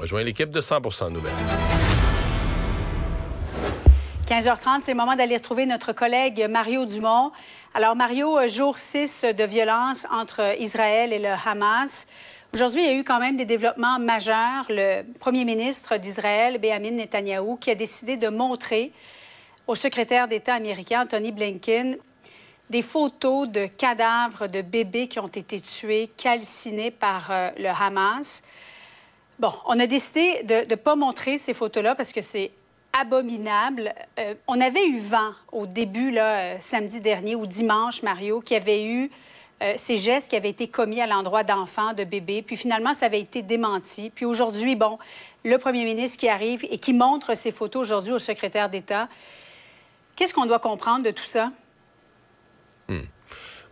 Rejoins l'équipe de 100 Nouvelles. 15h30, c'est le moment d'aller retrouver notre collègue Mario Dumont. Alors, Mario, euh, jour 6 de violence entre Israël et le Hamas. Aujourd'hui, il y a eu quand même des développements majeurs. Le premier ministre d'Israël, Benjamin Netanyahou, qui a décidé de montrer au secrétaire d'État américain, Anthony Blinken, des photos de cadavres de bébés qui ont été tués, calcinés par euh, le Hamas. Bon, on a décidé de ne pas montrer ces photos-là parce que c'est abominable. Euh, on avait eu vent au début, là, euh, samedi dernier ou dimanche, Mario, qui avait eu euh, ces gestes qui avaient été commis à l'endroit d'enfants, de bébés. Puis finalement, ça avait été démenti. Puis aujourd'hui, bon, le premier ministre qui arrive et qui montre ces photos aujourd'hui au secrétaire d'État. Qu'est-ce qu'on doit comprendre de tout ça? Hmm.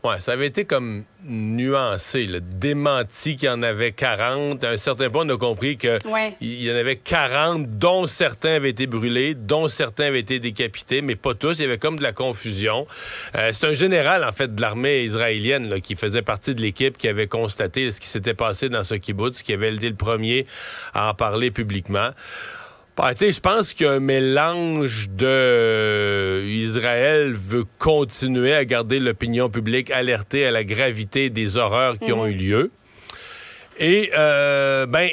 Oui, ça avait été comme nuancé, le démenti qu'il y en avait 40. À un certain point, on a compris que il y en avait 40, dont certains avaient été brûlés, dont certains avaient été décapités, mais pas tous. Il y avait comme de la confusion. Euh, c'est un général, en fait, de l'armée israélienne qui faisait partie de l'équipe qui avait constaté ce qui s'était passé dans ce kibbutz, qui avait été le premier à en parler publiquement. Ben, je pense qu'un mélange de euh, Israël veut continuer à garder l'opinion publique alertée à la gravité des horreurs qui mhm. ont eu lieu. Et, euh, ben,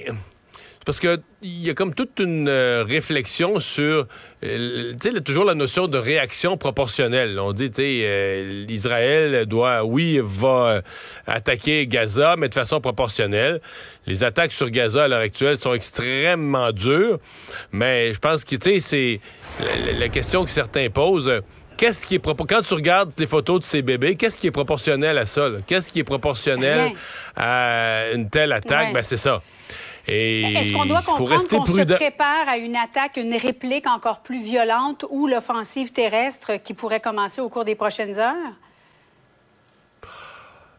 parce que il y a comme toute une euh, réflexion sur, euh, tu sais, toujours la notion de réaction proportionnelle. On dit, tu sais, euh, Israël doit, oui, va attaquer Gaza, mais de façon proportionnelle. Les attaques sur Gaza à l'heure actuelle sont extrêmement dures, mais je pense que, tu sais, c'est la, question que certains posent. Qu'est-ce qui est quand tu regardes les photos de ces bébés, qu'est-ce qui est proportionnel à ça Qu'est-ce qui est proportionnel à une telle attaque Bien, c'est ça. Est-ce qu'on doit comprendre qu'on se prépare à une attaque, une réplique encore plus violente ou l'offensive terrestre qui pourrait commencer au cours des prochaines heures?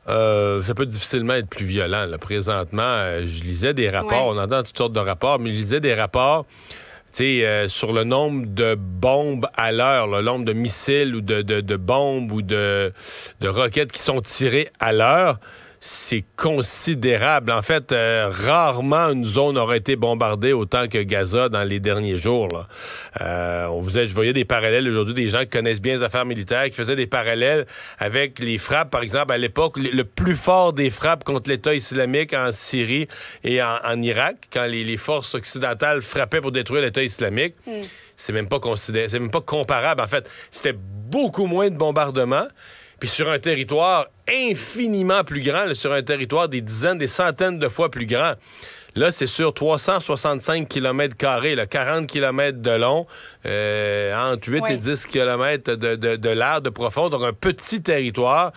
Euh, ça peut difficilement être plus violent. Présentement, euh, je lisais des rapports, on entend toutes sortes de rapports, mais je lisais des rapports euh, sur le nombre de bombes à l'heure, le nombre de missiles ou de, bombes ou de, de roquettes qui sont tirées à l'heure c'est considérable. En fait, euh, rarement une zone aurait été bombardée autant que Gaza dans les derniers jours. Euh, on je voyais des parallèles aujourd'hui, des gens qui connaissent bien les affaires militaires, qui faisaient des parallèles avec les frappes, par exemple, à l'époque, le plus fort des frappes contre l'État islamique en Syrie et en, Irak, quand les, forces occidentales frappaient pour détruire l'État islamique. Hmm. C'est même pas considéré, c'est même pas comparable. En fait, c'était beaucoup moins de bombardements puis sur un territoire infiniment plus grand, sur un territoire des dizaines, des centaines de fois plus grand. Là, c'est sur 365 km, 40 km de long, euh, entre 8 et 10 kilomètres de, de, de l'art de profond, donc un petit territoire.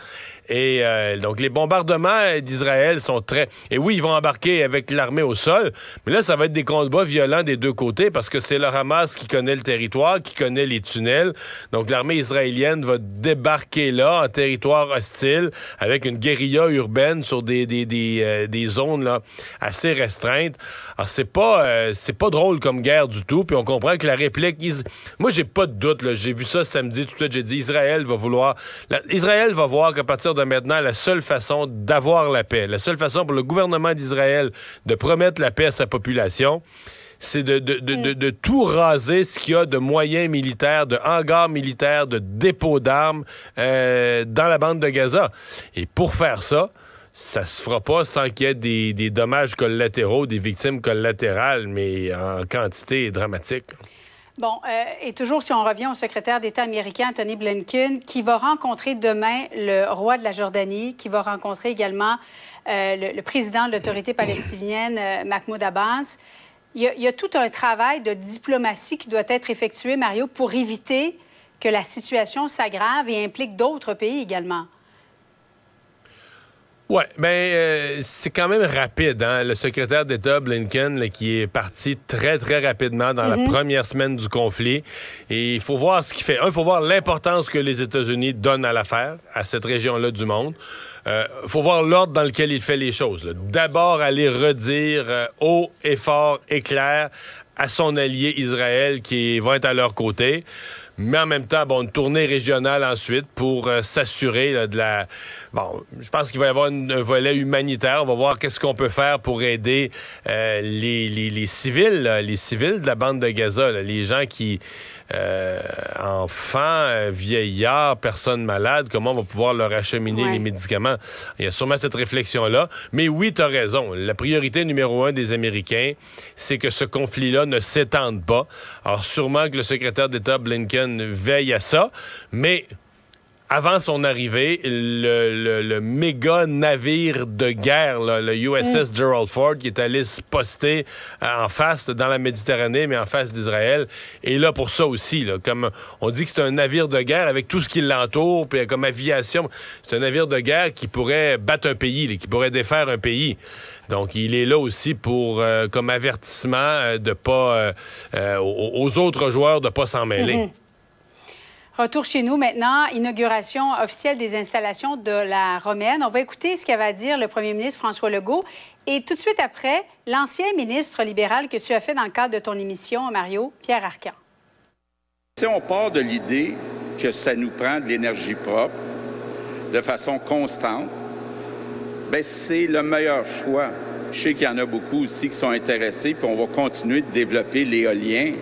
Et euh, donc, les bombardements d'Israël sont très. Et oui, ils vont embarquer avec l'armée au sol, mais là, ça va être des combats violents des deux côtés parce que c'est le Hamas qui connaît le territoire, qui connaît les tunnels. Donc, l'armée israélienne va débarquer là, en territoire hostile, avec une guérilla urbaine sur des, des, des, euh, des zones là, assez restreintes. Alors, c'est pas, euh, c'est pas drôle comme guerre du tout. Puis on comprend que la réplique moi j'ai pas de doute, j'ai vu ça samedi tout de suite, j'ai dit Israël va vouloir, Israël va voir qu'à partir de maintenant, la seule façon d'avoir la paix, la seule façon pour le gouvernement d'Israël de promettre la paix à sa population, c'est de, mm. tout raser ce qu'il y a de moyens militaires, de hangars militaires, de dépôts d'armes euh, dans la bande de Gaza. Et pour faire ça, ça se fera pas sans qu'il y ait des dommages collatéraux, des victimes collatérales, mais en quantité dramatique. Bon, euh, et toujours si on revient au secrétaire d'État américain Anthony Blinken, qui va rencontrer demain le roi de la Jordanie, qui va rencontrer également euh, le, président de l'autorité palestinienne, euh, Mahmoud Abbas. il y, a, tout un travail de diplomatie qui doit être effectué, Mario, pour éviter que la situation s'aggrave et implique d'autres pays également. Oui, mais ben, euh, c'est quand même rapide. Hein? Le secrétaire d'État Blinken qui est parti très, très rapidement dans la mhm. première semaine du conflit. Et il faut voir ce qu'il fait. Un, il faut voir l'importance que les États-Unis donnent à l'affaire, à cette région-là du monde. Il euh, faut voir l'ordre dans lequel il fait les choses. D'abord, aller redire euh, haut et fort et clair à son allié Israël qui va être à leur côté mais en même temps, bon, une tournée régionale ensuite pour euh, s'assurer de la... Bon, je pense qu'il va y avoir un volet humanitaire. On va voir qu'est-ce qu'on peut faire pour aider euh, les, civils, les civils de la bande de Gaza, les gens qui... Euh, enfants, euh, vieillards, personnes malades, comment on va pouvoir leur acheminer les médicaments. Il y a sûrement cette réflexion-là. Mais oui, tu as raison. La priorité numéro un des Américains, c'est que ce conflit-là ne s'étende pas. Alors sûrement que le secrétaire d'État Blinken veille à ça, mais avant son arrivée, le, le, méga navire de guerre, le USS mm. Gerald Ford, qui est allé se poster euh, en face dans la Méditerranée, mais en face d'Israël. est là, pour ça aussi, comme on dit que c'est un navire de guerre avec tout ce qui l'entoure, puis comme aviation, c'est un navire de guerre qui pourrait battre un pays, qui pourrait défaire un pays. Donc, il est là aussi pour euh, comme avertissement euh, de pas aux autres joueurs de pas s'en mêler. Mm-hmm. Retour chez nous maintenant, inauguration officielle des installations de la Romaine. On va écouter ce qu'avait à dire le premier ministre François Legault et tout de suite après, l'ancien ministre libéral que tu as fait dans le cadre de ton émission, Mario, Pierre Arcan. Si on part de l'idée que ça nous prend de l'énergie propre de façon constante, ben, c'est le meilleur choix. Je sais qu'il y en a beaucoup aussi qui sont intéressés, puis on va continuer de développer l'éolien.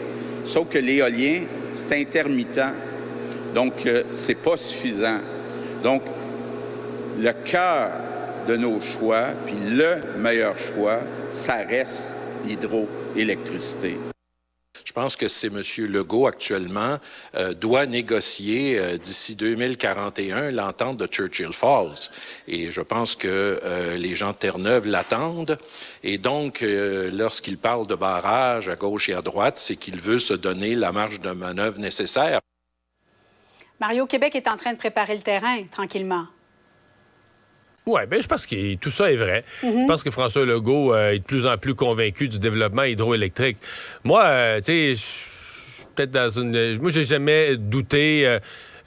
Sauf que l'éolien, c'est intermittent donc, euh, c'est pas suffisant. Donc, le cœur de nos choix, puis le meilleur choix, ça reste l'hydroélectricité. Je pense que c'est M. Legault actuellement euh, doit négocier euh, d'ici 2041 l'entente de Churchill Falls. Et je pense que les gens de Terre-Neuve l'attendent. Et donc, lorsqu'il parle de barrage à gauche et à droite, c'est qu'il veut se donner la marge de manœuvre nécessaire. Mario Québec est en train de préparer le terrain tranquillement. Oui, bien, je pense que tout ça est vrai. Je mhm. pense que François Legault euh, est de plus en plus convaincu du développement hydroélectrique. Moi, euh, tu sais, peut-être dans une. Moi, j'ai jamais douté. Euh,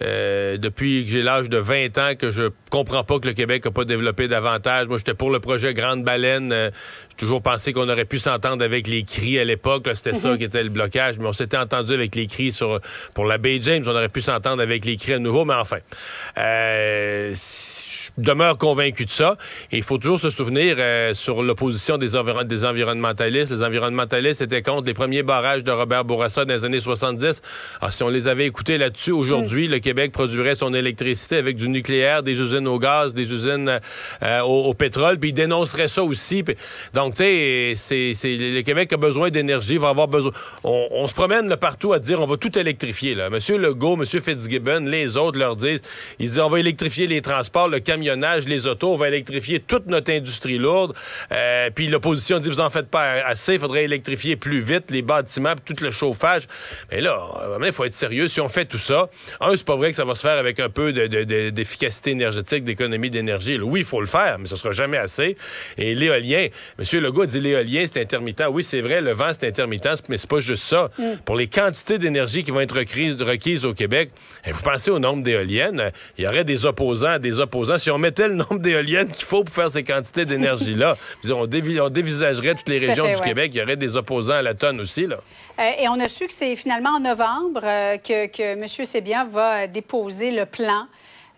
euh, depuis que j'ai l'âge de 20 ans que je comprends pas que le Québec n'a pas développé davantage. Moi, j'étais pour le projet Grande Baleine. Euh, j'ai toujours pensé qu'on aurait pu s'entendre avec les cris à l'époque. C'était ça mhm. qui était le blocage. Mais on s'était entendu avec les cris sur, pour la baie James. On aurait pu s'entendre avec les cris à nouveau. Mais enfin, euh, je demeure convaincu de ça. il faut toujours se souvenir euh, sur l'opposition des, environnementalistes. Les environnementalistes étaient contre les premiers barrages de Robert Bourassa dans les années 70. si on les avait écoutés là-dessus, aujourd'hui, mm. le Québec produirait son électricité avec du nucléaire, des usines au gaz, des usines euh, au, pétrole, puis ils dénonceraient ça aussi. donc, tu sais, le Québec a besoin d'énergie, va avoir besoin. On, se promène partout à dire on va tout électrifier. Là. Monsieur Legault, Monsieur Fitzgibbon, les autres leur disent, ils disent on va électrifier les transports, le camion les autos, on va électrifier toute notre industrie lourde. Euh, puis l'opposition dit, vous en faites pas assez, il faudrait électrifier plus vite les bâtiments, tout le chauffage. Mais là, il faut être sérieux. Si on fait tout ça, un, c'est pas vrai que ça va se faire avec un peu d'efficacité énergétique, d'économie d'énergie. Oui, il faut le faire, mais ce sera jamais assez. Et l'éolien, M. Legault dit l'éolien, c'est intermittent. Oui, c'est vrai, le vent, c'est intermittent, mais c'est pas juste ça. Mm. Pour les quantités d'énergie qui vont être requises, requises au Québec, eh, vous pensez au nombre d'éoliennes, il y aurait des opposants, des opposants si on mettait le nombre d'éoliennes qu'il faut pour faire ces quantités d'énergie-là, on, dévisagerait toutes les régions du Québec. Il y aurait des opposants à la tonne aussi. Là. Euh, et on a su que c'est finalement en novembre euh, que, que M. Sébien va euh, déposer le plan,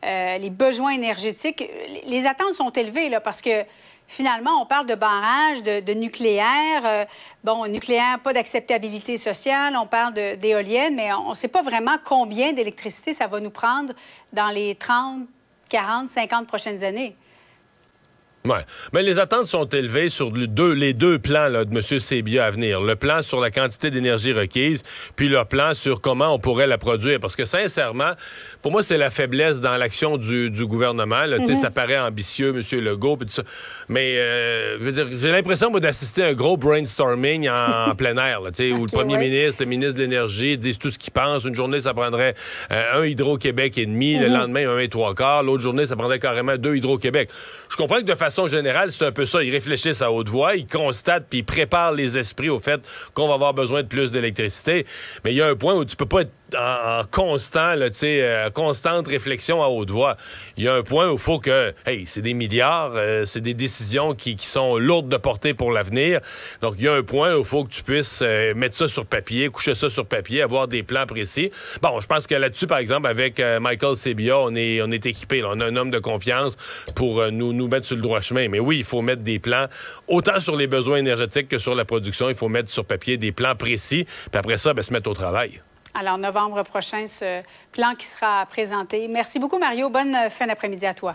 les besoins énergétiques. Les attentes sont élevées là, parce que finalement, on parle de barrages, de, nucléaire. bon, nucléaire, pas d'acceptabilité sociale. On parle d'éoliennes, mais on ne sait pas vraiment combien d'électricité ça va nous prendre dans les 30, 40, 50 prochaines années. Oui. Mais les attentes sont élevées sur les deux plans de M. Sébia à venir. Le plan sur la quantité d'énergie requise, puis le plan sur comment on pourrait la produire. Parce que sincèrement, pour moi, c'est la faiblesse dans l'action du, gouvernement. Mhm. Ça paraît ambitieux, M. Legault, tout ça. mais euh, j'ai l'impression d'assister à un gros brainstorming en, plein air, où le premier ministre, le ministre de l'Énergie disent tout ce qu'ils pensent. Une journée, ça prendrait euh, un Hydro-Québec et demi, le mhm. lendemain, un et trois quarts. L'autre journée, ça prendrait carrément deux Hydro-Québec. Je comprends que de façon générale, c'est un peu ça. Ils réfléchissent à haute voix, ils constatent, puis ils préparent les esprits au fait qu'on va avoir besoin de plus d'électricité. Mais il y a un point où tu peux pas être en, constant, là, euh, constante réflexion à haute voix. Il y a un point où il faut que, hey, c'est des milliards, euh, c'est des décisions qui, sont lourdes de portée pour l'avenir. Donc, il y a un point où il faut que tu puisses euh, mettre ça sur papier, coucher ça sur papier, avoir des plans précis. Bon, je pense que là-dessus, par exemple, avec Michael Sebia, on est, on est équipé. On a un homme de confiance pour nous, nous mettre sur le droit chemin. Mais oui, il faut mettre des plans, autant sur les besoins énergétiques que sur la production. Il faut mettre sur papier des plans précis. Puis après ça, ben, se mettre au travail. Alors, novembre prochain, ce plan qui sera présenté. Merci beaucoup, Mario. Bonne euh, fin d'après-midi à toi.